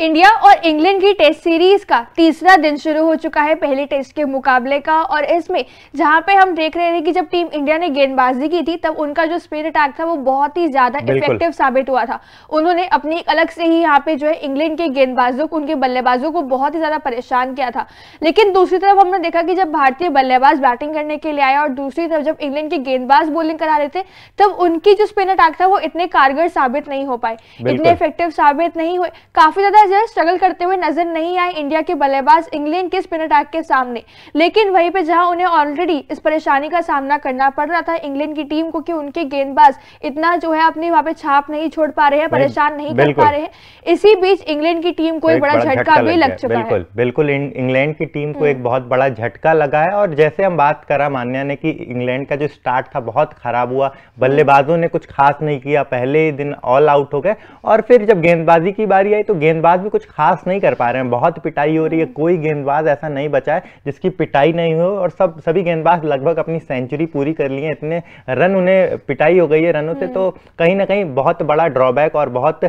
India और England की test series का तीसरा दिन शुरू हो चुका है पहले टेस्ट के मुकाबले का और इसमें जहां पे हम देख रहे थे कि जब टीम इंडिया ने गेंदबाजी की थी तब उनका जो स्पिन अटैक था वो बहुत ही ज्यादा इफेक्टिव साबित हुआ था उन्होंने अपनी एक अलग से ही यहाँ पे जो है इंग्लैंड के गेंदबाजों को उनके बल्लेबाजों को बहुत ही ज्यादा परेशान किया था लेकिन दूसरी तरफ हमने देखा कि जब भारतीय बल्लेबाज बैटिंग करने के लिए आया और दूसरी तरफ जब इंग्लैंड के गेंदबाज बॉलिंग करा रहे थे तब उनकी जो स्पिन अटैक था वो इतने कारगर साबित नहीं हो पाए इतने इफेक्टिव साबित नहीं हुए काफी ज्यादा जो है स्ट्रगल करते हुए नजर नहीं आए इंडिया के बल्लेबाज इंग्लैंड के स्पिन अटैक के सामने लेकिन वहीं पे जहां उन्हें ऑलरेडी इस परेशानी का सामना करना पड़ रहा था इंग्लैंड की टीम को कि उनके गेंदबाज इतना जो है अपनी वहां पे छाप नहीं छोड़ पा रहे हैं परेशान नहीं कर पा रहे हैं इसी बीच इंग्लैंड की टीम को एक बड़ा झटका भी लग चुका बिल्कुल बिल्कुल इंग्लैंड की टीम को एक हम्म। बहुत बड़ा झटका लगा है और जैसे हम बात करा मान्या ने की इंग्लैंड का जो स्टार्ट था बहुत खराब हुआ बल्लेबाजों ने कुछ खास नहीं किया पहले दिन ऑल आउट हो गए और फिर जब गेंदबाजी की बारी आई तो गेंदबाज गेंदबाज भी कुछ खास नहीं कर पा रहे हैं बहुत पिटाई हो रही है कोई गेंदबाज ऐसा नहीं बचा है जिसकी पिटाई नहीं हो और सब सभी गेंदबाज लगभग अपनी सेंचुरी पूरी कर लिए इतने रन उन्हें पिटाई हो गई है रनों से तो हम्म। कहीं ना कहीं बहुत बड़ा ड्रॉबैक और बहुत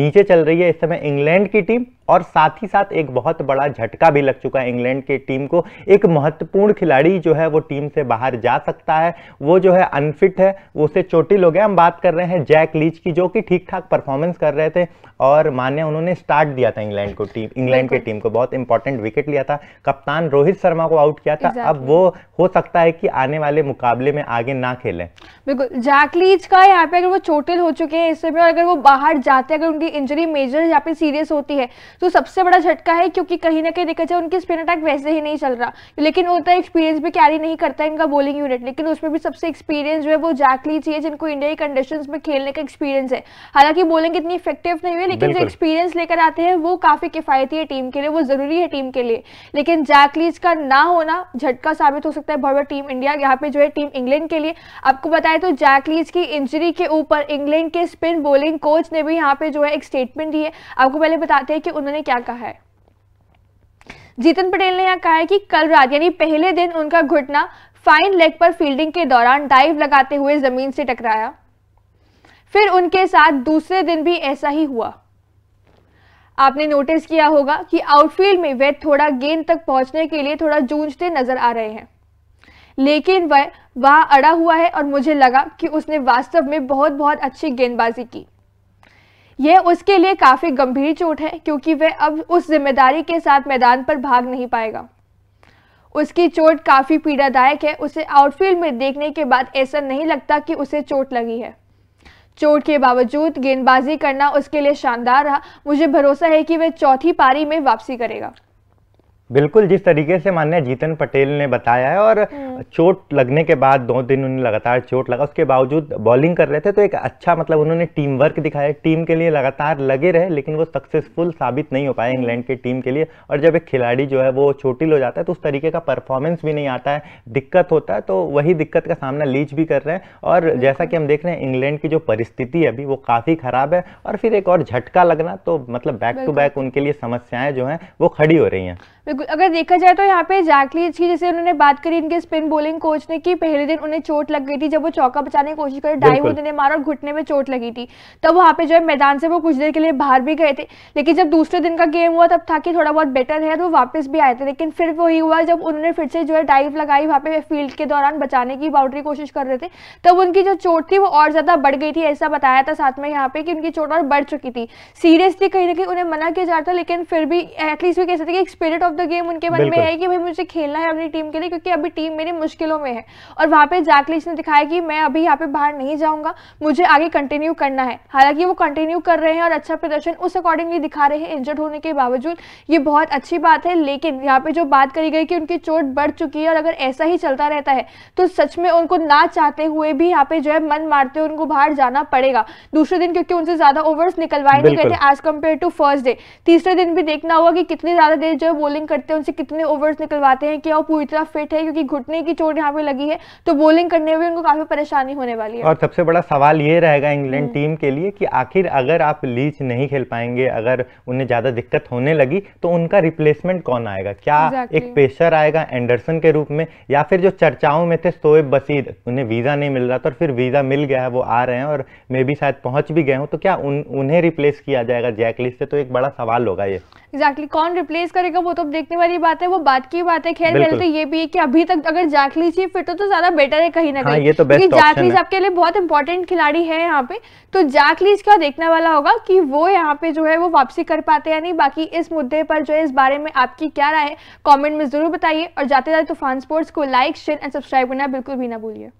नीचे चल रही है इस समय इंग्लैंड की टीम और साथ ही साथ एक बहुत बड़ा झटका भी लग चुका है इंग्लैंड के टीम को एक महत्वपूर्ण खिलाड़ी जो है वो टीम से बाहर जा सकता है वो जो है अनफिट है वो उसे चोटिल हो गया हम बात कर रहे हैं जैक लीच की जो कि ठीक ठाक परफॉर्मेंस कर रहे थे और मान्य उन्होंने स्टार्ट दिया था इंग्लैंड को टीम इंग्लैंड के टीम को बहुत इंपॉर्टेंट विकेट लिया था कप्तान रोहित शर्मा को आउट किया था अब वो हो सकता है कि आने वाले मुकाबले में आगे ना खेले बिल्कुल जैक लीच का यहाँ पे अगर वो चोटिल हो चुके हैं इस समय अगर वो बाहर जाते हैं अगर उनकी इंजरी मेजर यहाँ पे सीरियस होती है तो सबसे बड़ा झटका है क्योंकि कहीं ना कहीं देखा जाए उनकी स्पिन अटैक वैसे ही नहीं चल रहा लेकिन उतना एक्सपीरियंस भी कैरी नहीं करता इनका बॉलिंग यूनिट लेकिन उसमें भी सबसे एक्सपीरियंस जो है वो जैकली चाहिए जिनको इंडिया की कंडीशन में खेलने का एक्सपीरियंस है हालांकि बॉलिंग इतनी इफेक्टिव नहीं हुई लेकिन जो एक्सपीरियंस लेकर आते हैं वो काफी किफायती है टीम के लिए वो जरूरी है टीम के लिए लेकिन जैकलीज का ना होना झटका साबित हो सकता है भव्य टीम इंडिया यहाँ पे जो है टीम इंग्लैंड के लिए आपको बताए तो जैकलीज की इंजरी के ऊपर इंग्लैंड के स्पिन बॉलिंग कोच ने भी यहाँ पे जो है एक स्टेटमेंट दी है आपको पहले बताते हैं कि उन्होंने क्या कहा है जीतन पटेल ने यह कहा है कि कल रात यानी पहले दिन उनका घुटना फाइन लेग पर फील्डिंग के दौरान डाइव लगाते हुए जमीन से टकराया फिर उनके साथ दूसरे दिन भी ऐसा ही हुआ आपने नोटिस किया होगा कि आउटफील्ड में वे थोड़ा गेंद तक पहुंचने के लिए थोड़ा जूझते नजर आ रहे हैं लेकिन वह वहां अड़ा हुआ है और मुझे लगा कि उसने वास्तव में बहुत बहुत अच्छी गेंदबाजी की ये उसके लिए काफ़ी गंभीर चोट है क्योंकि वह अब उस जिम्मेदारी के साथ मैदान पर भाग नहीं पाएगा उसकी चोट काफ़ी पीड़ादायक है उसे आउटफील्ड में देखने के बाद ऐसा नहीं लगता कि उसे चोट लगी है चोट के बावजूद गेंदबाजी करना उसके लिए शानदार रहा मुझे भरोसा है कि वह चौथी पारी में वापसी करेगा बिल्कुल जिस तरीके से मान्य जीतन पटेल ने बताया है और हम्म। चोट लगने के बाद दो दिन उन्हें लगातार चोट लगा उसके बावजूद बॉलिंग कर रहे थे तो एक अच्छा मतलब उन्होंने टीम वर्क दिखाया टीम के लिए लगातार लगे रहे लेकिन वो सक्सेसफुल साबित नहीं हो पाए इंग्लैंड के टीम के लिए और जब एक खिलाड़ी जो है वो चोटिल हो जाता है तो उस तरीके का परफॉर्मेंस भी नहीं आता है दिक्कत होता है तो वही दिक्कत का सामना लीच भी कर रहे हैं और जैसा कि हम देख रहे हैं इंग्लैंड की जो परिस्थिति है अभी वो काफ़ी ख़राब है और फिर एक और झटका लगना तो मतलब बैक टू बैक उनके लिए समस्याएं जो हैं वो खड़ी हो रही हैं अगर देखा जाए तो यहाँ पे जैकली अच्छी जैसे उन्होंने बात करी इनके स्पिन बोलिंग कोच ने कि पहले दिन उन्हें चोट लग गई थी जब वो चौका बचाने की कोशिश करे डाइव उन्हें मारा और घुटने में चोट लगी थी तब वहाँ पे जो है मैदान से वो कुछ देर के लिए बाहर भी गए थे लेकिन जब दूसरे दिन का गेम हुआ तब था कि थोड़ा बहुत बेटर है तो वापस भी आए थे लेकिन फिर वही हुआ जब उन्होंने फिर से जो है डाइव लगाई वहाँ पे फील्ड के दौरान बचाने की बाउंड्री कोशिश कर रहे थे तब उनकी जो चोट थी वो और ज़्यादा बढ़ गई थी ऐसा बताया था साथ में यहाँ पे कि उनकी चोट और बढ़ चुकी थी सीरियसली कहीं ना कहीं उन्हें मना किया जा रहा था लेकिन फिर भी एटलीस्ट भी कह सकते कि स्पिरिट ऑफ द गेम उनके मन में है कि भाई मुझे खेलना है अपनी टीम के लिए क्योंकि अभी टीम मेरी मुश्किलों में है और वहाँ पे जैकलिश ने दिखाया कि मैं अभी यहाँ पे बाहर नहीं जाऊँगा मुझे आगे कंटिन्यू करना है हालांकि वो कंटिन्यू कर रहे हैं और अच्छा प्रदर्शन उस अकॉर्डिंगली दिखा रहे हैं इंजर्ड होने के बावजूद ये बहुत अच्छी बात है लेकिन यहाँ पे जो बात करी गई कि उनकी चोट बढ़ चुकी है और अगर ऐसा ही चलता रहता है तो सच में उनको ना चाहते हुए भी यहाँ पे जो है मन मारते उनको बाहर जाना पड़ेगा दूसरे दिन क्योंकि उनसे ज्यादा ओवर्स निकलवाए नहीं गए थे as compare to first day तीसरे दिन भी देखना होगा कि कितने ज्यादा देर जो बॉलिंग करते हैं उनसे कितने ओवर्स निकलवाते हैं क्या वो पूरी तरह फिट है क्योंकि घुटने की की चोट यहाँ पे लगी है तो बॉलिंग करने में उनको काफी परेशानी होने वाली है और सबसे बड़ा सवाल ये रहेगा इंग्लैंड हम्म। टीम के लिए कि आखिर अगर आप लीच नहीं खेल पाएंगे अगर उन्हें ज्यादा दिक्कत होने लगी तो उनका रिप्लेसमेंट कौन आएगा क्या exactly. एक पेशर आएगा एंडरसन के रूप में या फिर जो चर्चाओं में थे सोएब बसीर उन्हें वीजा नहीं मिल रहा था और फिर वीजा मिल गया है वो आ रहे हैं और मे भी शायद पहुंच भी गए हों तो क्या उन, उन्हें रिप्लेस किया जाएगा जैकलिस से तो एक बड़ा सवाल होगा ये एग्जैक्टली कौन रिप्लेस करेगा वो तो देखने वाली बात है वो बात की बात है खेल मेरे तो ये भी है कि अभी तक अगर जैकली चीफ फिट हो तो ज्यादा बेटर है कहीं ना हाँ, कहीं तो क्योंकि जैकलीज आपके लिए बहुत इंपॉर्टेंट खिलाड़ी है यहाँ पे तो जैकलीज का देखने वाला होगा कि वो यहाँ पे जो है वो वापसी कर पाते या नहीं बाकी इस मुद्दे पर जो है इस बारे में आपकी क्या राय है कॉमेंट में जरूर बताइए और जाते जाते तूफान स्पोर्ट्स को लाइक शेयर एंड सब्सक्राइब करना बिल्कुल भी ना भूलिए